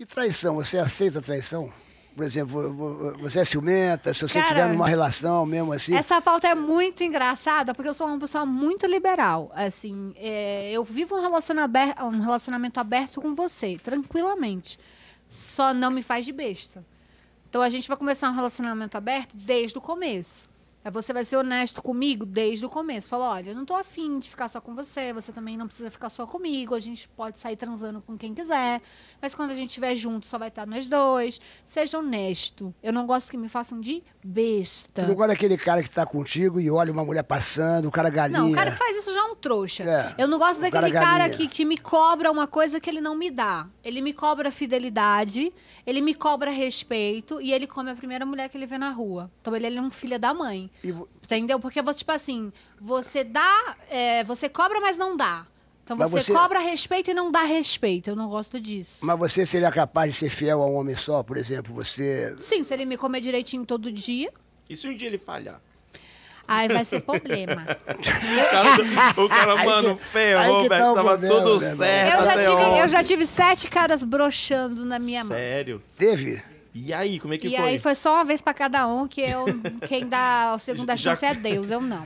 E traição, você aceita traição? Por exemplo, você é ciumenta, se você Cara, tiver numa relação mesmo assim. Essa falta é muito engraçada, porque eu sou uma pessoa muito liberal. Assim, é, eu vivo um relacionamento, um relacionamento aberto com você, tranquilamente. Só não me faz de besta. Então a gente vai começar um relacionamento aberto desde o começo. Aí é, você vai ser honesto comigo desde o começo. Fala, olha, eu não tô afim de ficar só com você, você também não precisa ficar só comigo, a gente pode sair transando com quem quiser, mas quando a gente estiver junto só vai estar nós dois. Seja honesto. Eu não gosto que me façam de besta. Tu não gosta daquele cara que tá contigo e olha uma mulher passando, o cara galinha. Não, o cara faz isso trouxa. É, eu não gosto daquele é cara, cara que, que me cobra uma coisa que ele não me dá. Ele me cobra fidelidade, ele me cobra respeito e ele come a primeira mulher que ele vê na rua. Então ele, ele é um filho da mãe. E... Entendeu? Porque, tipo assim, você dá, é, você cobra, mas não dá. Então você, você, cobra respeito e não dá respeito. Eu não gosto disso. Mas você seria capaz de ser fiel a um homem só, por exemplo? Você. Sim, se ele me comer direitinho todo dia. E se um dia ele falhar? Aí vai ser problema. o, cara, o cara, mano, ferrou, velho. Tá tava problema, tudo né, certo. Eu já, tive, eu já, tive, sete caras broxando na minha Sério? mão. Sério? Teve? E aí, como é que e foi? E aí foi só uma vez pra cada um que eu, quem dá a segunda já... chance é Deus, eu não.